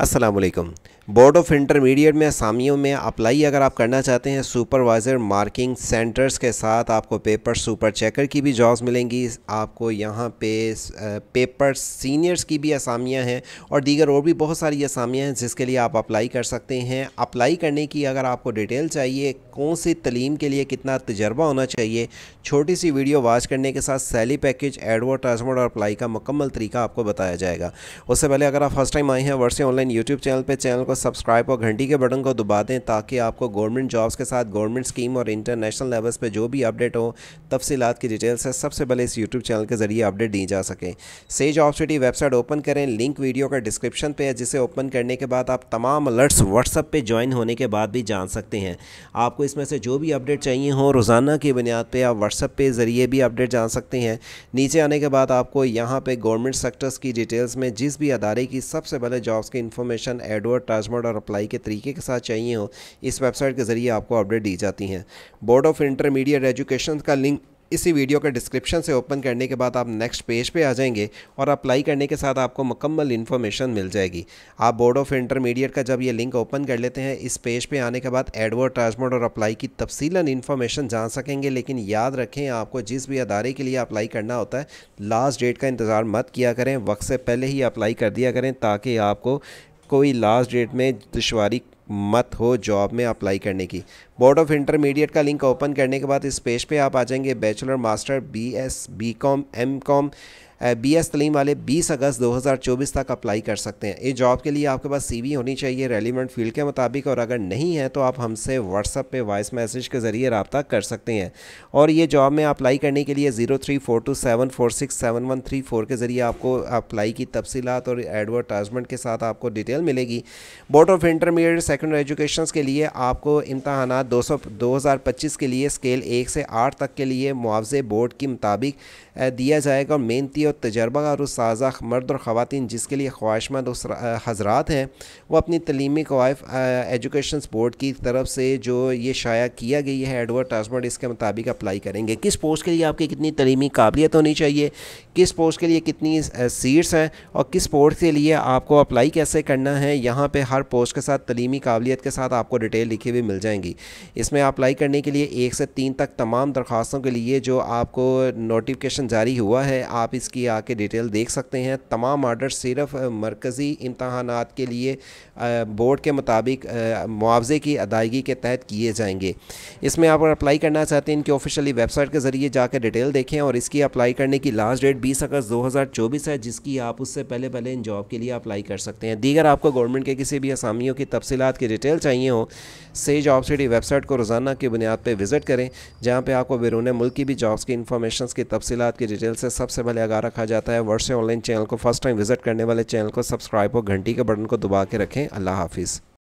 Aslam board of intermediate में असामियों में अप्लाई अगर आप करना चाहते हैं सुपरवाइज़र मार्किंग सेंटर्स के साथ आपको पेपर सुपर चेकर की भी जॉब्स मिलेंगी आपको यहाँ पे पेपर सीनियर्स की भी असामियाँ हैं और दीगर और भी बहुत सारी असामियाँ हैं जिसके लिए आप अप्लाई कर सकते हैं अप्लाई करने की अगर आपको डिटेल चाहिए कौन सी तलीम के लिए कितना तजर्बा होना चाहिए छोटी सी वीडियो वाच करने के साथ सैली पैकेज एडवर्टाइजमेंट और अप्लाई का मुकम्मल तरीका आपको बताया जाएगा उससे पहले अगर आप फर्स्ट टाइम आए हैं वर्ष ऑनलाइन यूट्यूब चैनल पे चैनल को सब्सक्राइब और घंटी के बटन को दबा दें ताकि आपको गवर्नमेंट जॉब्स के साथ गवर्नमेंट स्कीम और इंटरनेशनल लेवल्स पे जो भी अपडेट हो तफसीत की डिटेल्स है सबसे पहले इस यूट्यूब चैनल के जरिए अपडेट दी जा सके से जॉब सिटी वेबसाइट ओपन करें लिंक वीडियो का डिस्क्रिप्शन पर है जिसे ओपन करने के बाद आप तमाम अलर्ट्स व्हाट्सअप पर ज्वाइन होने के बाद भी जान सकते हैं आपको इसमें से जो भी अपडेट चाहिए हो रोज़ाना की बुनियाद पर आप व्हाट्सअप के ज़रिए भी अपडेट जान सकते हैं नीचे आने के बाद आपको यहाँ पर गवर्नमेंट सेक्टर्स की डिटेल्स में जिस भी अदारे की सबसे पहले जॉब्स की इन्फॉर्मेशन एडवर्टाइजमेंट और अप्लाई के तरीके के साथ चाहिए हो इस वेबसाइट के ज़रिए आपको अपडेट दी जाती हैं बोर्ड ऑफ इंटरमीडिएट एजुकेशन का लिंक इसी वीडियो का डिस्क्रिप्शन से ओपन करने के बाद आप नेक्स्ट पेज पे आ जाएंगे और अप्लाई करने के साथ आपको मुकम्मल इन्फॉर्मेशन मिल जाएगी आप बोर्ड ऑफ इंटरमीडिएट का जब ये लिंक ओपन कर लेते हैं इस पेज पे आने के बाद एडवर्टाइजमेंट और अप्लाई की तफसीला इन्फॉर्मेशन जान सकेंगे लेकिन याद रखें आपको जिस भी अदारे के लिए अप्लाई करना होता है लास्ट डेट का इंतज़ार मत किया करें वक्त से पहले ही अप्लाई कर दिया करें ताकि आपको कोई लास्ट डेट में दुशारी मत हो जॉब में अप्लाई करने की बोर्ड ऑफ इंटरमीडिएट का लिंक ओपन करने के बाद इस पेज पे आप आ जाएंगे bachelor master B S B com M com B S तलीम वाले 20 अगस्त 2024 तक अप्लाई कर सकते हैं इस जॉब के लिए आपके पास सीवी होनी चाहिए रेलिवेंट फील्ड के मुताबिक और अगर नहीं है तो आप हमसे व्हाट्सअप पे वॉइस मैसेज के ज़रिए रबता कर सकते हैं और ये जॉब में अप्लाई करने के लिए zero three four two seven four six seven one three four के ज़रिए आपको अप्लाई की तफसीत और एडवर्टाइजमेंट के साथ आपको डिटेल मिलेगी board of intermediate secondary education के लिए आपको इम्तहान दो सौ दो हज़ार पच्चीस के लिए स्केल एक से आठ तक के लिए मुआवजे बोर्ड के मुताबिक दिया जाएगा और मेहनती और तजर्बा और साजा मर्द और ख़वान जिसके लिए ख्वाहिशमंद हजरात हैं वो अपनी तलीमी कवायफ एजुकेशन बोर्ड की तरफ से जो ये शाया किया गई है एडवर्टाजमेंट इसके मुताबिक अप्लाई करेंगे किस पोस्ट के लिए आपकी कितनी तलीमी काबिलियत होनी चाहिए किस पोस्ट के लिए कितनी सीट्स हैं और किस पोस्ट के लिए आपको अप्लाई कैसे करना है यहाँ पर हर पोस्ट के साथ तलीमी काबिलियत के साथ आपको डिटेल लिखी हुई मिल जाएंगी इसमें अप्लाई करने के लिए एक से तीन तक तमाम दरख्वास्तों के लिए जो आपको नोटिफिकेशन जारी हुआ है आप इसकी आके डिटेल देख सकते हैं तमाम आर्डर सिर्फ मरकज़ी इम्तहान के लिए बोर्ड के मुताबिक मुआवजे की अदायगी के तहत किए जाएंगे इसमें आप अप्लाई करना चाहते हैं इनकी ऑफिशियली वेबसाइट के ज़रिए जाकर डिटेल देखें और इसकी अप्लाई करने की लास्ट डेट बीस अगस्त दो हज़ार चौबीस है जिसकी आप उससे पहले पहले इन जॉब के लिए अप्लाई कर सकते हैं दीगर आपको गवर्नमेंट के किसी भी असामियों की तफसीत की डिटेल चाहिए हो सेज जॉब सिटी वेब वेबसाइट को रोज़ाना की बुनियाद पर विज़िट करें जहाँ पर आपको बैरून मुल्क की भी जॉब्स की इन्फॉर्मेशन की तफसीत की डिटेल से सबसे पहले आगा रखा जाता है वर्ष ऑनलाइन चैनल को फर्स्ट टाइम विज़िट करने वाले चैनल को सब्सक्राइब और घंटी के बटन को दबा के रखें अल्लाह हाफिज़